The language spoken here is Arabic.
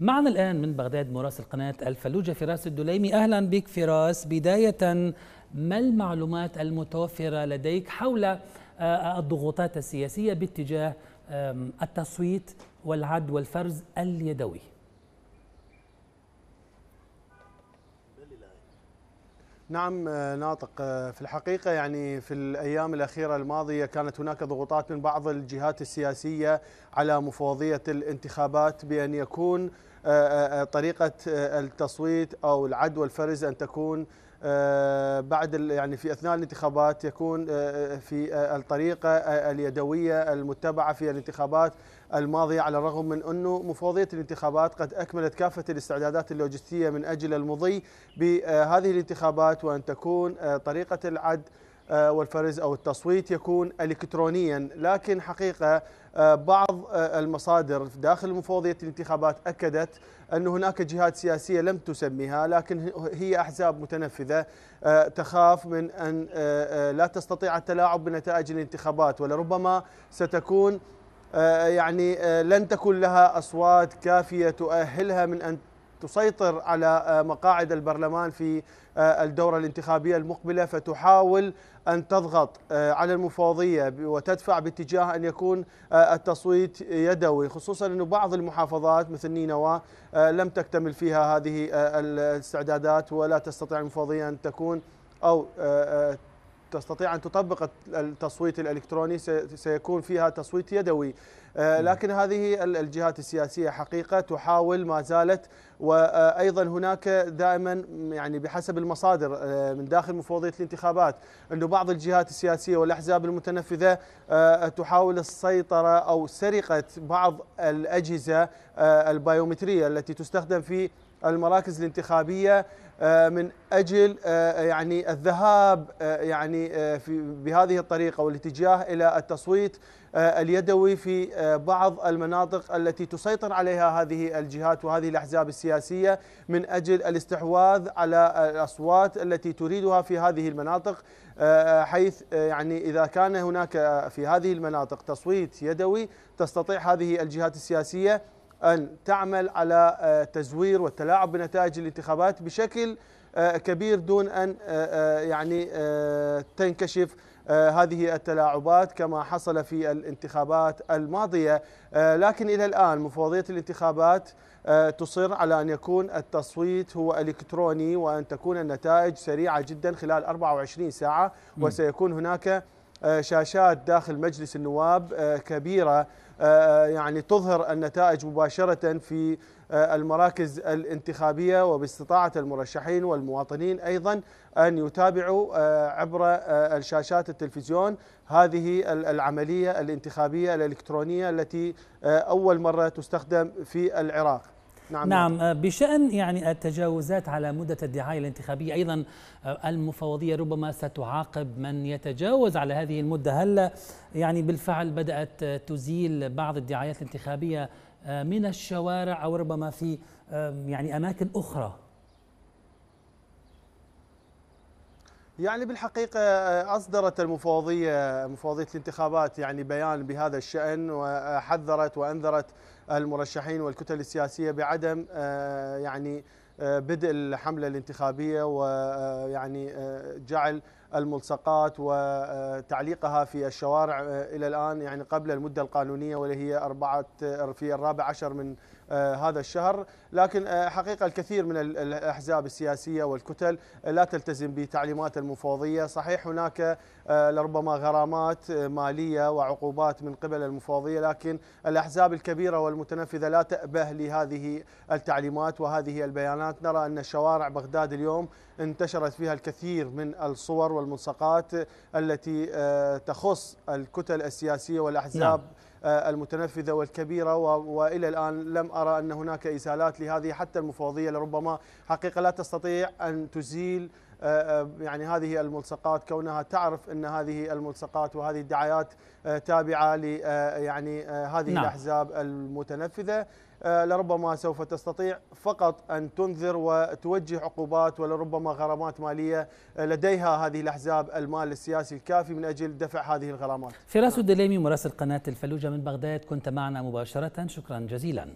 معنا الآن من بغداد مراسل قناة الفلوجة فراس الدليمي أهلا بك فراس بداية ما المعلومات المتوفرة لديك حول آه، الضغوطات السياسية باتجاه التصويت والعد والفرز اليدوي نعم آه، ناطق آه، في الحقيقة يعني في الأيام الأخيرة الماضية كانت هناك ضغوطات من بعض الجهات السياسية على مفوضية الانتخابات بأن يكون آه، طريقة التصويت أو العد والفرز أن تكون آه، بعد يعني في اثناء الانتخابات يكون آه، آه، في الطريقه اليدويه المتبعه في الانتخابات الماضيه على الرغم من انه مفوضيه الانتخابات قد اكملت كافه الاستعدادات اللوجستيه من اجل المضي بهذه الانتخابات وان تكون طريقه العد آه، والفرز أو التصويت يكون إلكترونيا لكن حقيقة آه، بعض آه، المصادر داخل مفوضية الانتخابات أكدت أن هناك جهات سياسية لم تسميها لكن هي أحزاب متنفذة تخاف من أن لا تستطيع التلاعب بنتائج الانتخابات ولربما ستكون يعني لن تكون لها أصوات كافية تؤهلها من أن تسيطر على آه، مقاعد البرلمان في آه، الدورة الانتخابية المقبلة فتحاول أن تضغط آه، على المفوضية وتدفع باتجاه أن يكون التصويت يدوي خصوصا أن بعض المحافظات مثل نينوى لم تكتمل فيها هذه الاستعدادات ولا تستطيع المفوضية أن تكون أو تستطيع أن تطبق التصويت الإلكتروني سيكون فيها تصويت يدوي آه، لكن هذه الجهات السياسية حقيقة تحاول ما زالت وأيضا آه، هناك دائما يعني بحسب المصادر آه، من داخل مفوضية الانتخابات أنه بعض الجهات السياسية والأحزاب المتنفذة تحاول السيطرة أو سرقة بعض الأجهزة البيومترية التي تستخدم في المراكز الانتخابيه آه، من اجل آه، يعني الذهاب آه، يعني في بهذه الطريقه والاتجاه الى التصويت اليدوي في بعض المناطق التي تسيطر عليها هذه الجهات وهذه الاحزاب السياسيه من اجل الاستحواذ على الاصوات التي تريدها في هذه المناطق حيث يعني اذا كان هناك في هذه المناطق تصويت يدوي تستطيع هذه الجهات السياسيه أن تعمل على آه، تزوير والتلاعب بنتائج الانتخابات بشكل آه، كبير دون أن آه، يعني تنكشف هذه التلاعبات كما حصل في الانتخابات الماضية لكن إلى الآن مفوضية الانتخابات تصر على أن يكون التصويت هو إلكتروني وأن تكون النتائج سريعة جدا خلال 24 ساعة وسيكون هناك آه، شاشات داخل مجلس النواب آه، كبيره آه، يعني تظهر النتائج مباشره في المراكز الانتخابيه وباستطاعه المرشحين والمواطنين ايضا ان يتابعوا عبر الشاشات التلفزيون هذه العمليه الانتخابيه الالكترونيه التي اول مره تستخدم في العراق نعم, نعم, نعم. آه، بشأن يعني التجاوزات على مدة الدعاية الانتخابية أيضا آه، المفوضية ربما ستعاقب من يتجاوز على هذه المدة هل يعني بالفعل بدأت تزيل بعض الدعايات الانتخابية آه، من الشوارع أو ربما في يعني أماكن أخرى يعني بالحقيقة آه، أصدرت المفوضية مفوضية الانتخابات يعني بيان بهذا الشأن وحذرت وأنذرت المرشحين والكتل السياسية بعدم آه، يعني آه، بدء الحملة الانتخابية ويعني جعل الملصقات وتعليقها في الشوارع آه، إلى الآن يعني قبل المدة القانونية واللي هي أربعة آه، في الرابع عشر من آه، هذا الشهر لكن حقيقة الكثير من الأحزاب السياسية والكتل لا تلتزم بتعليمات المفوضية صحيح هناك لربما غرامات مالية وعقوبات من قبل المفوضية لكن الأحزاب الكبيرة والمتنفذة لا تأبه لهذه التعليمات وهذه البيانات نرى أن شوارع بغداد اليوم انتشرت فيها الكثير من الصور والملصقات التي آه، تخص الكتل السياسية والأحزاب نعم. آه، المتنفذة والكبيرة وإلى الآن لم أرى أن هناك إزالات لهذه حتى المفوضية لربما حقيقة لا تستطيع أن تزيل آه، آه، يعني هذه الملصقات كونها تعرف ان هذه الملصقات وهذه الدعايات تابعه ل يعني هذه نعم. الاحزاب المتنفذه لربما سوف تستطيع فقط ان تنذر وتوجه عقوبات ولربما غرامات ماليه لديها هذه الاحزاب المال السياسي الكافي من اجل دفع هذه الغرامات. فراس الدليمي مراسل قناه الفلوجه من بغداد كنت معنا مباشرة شكرا جزيلا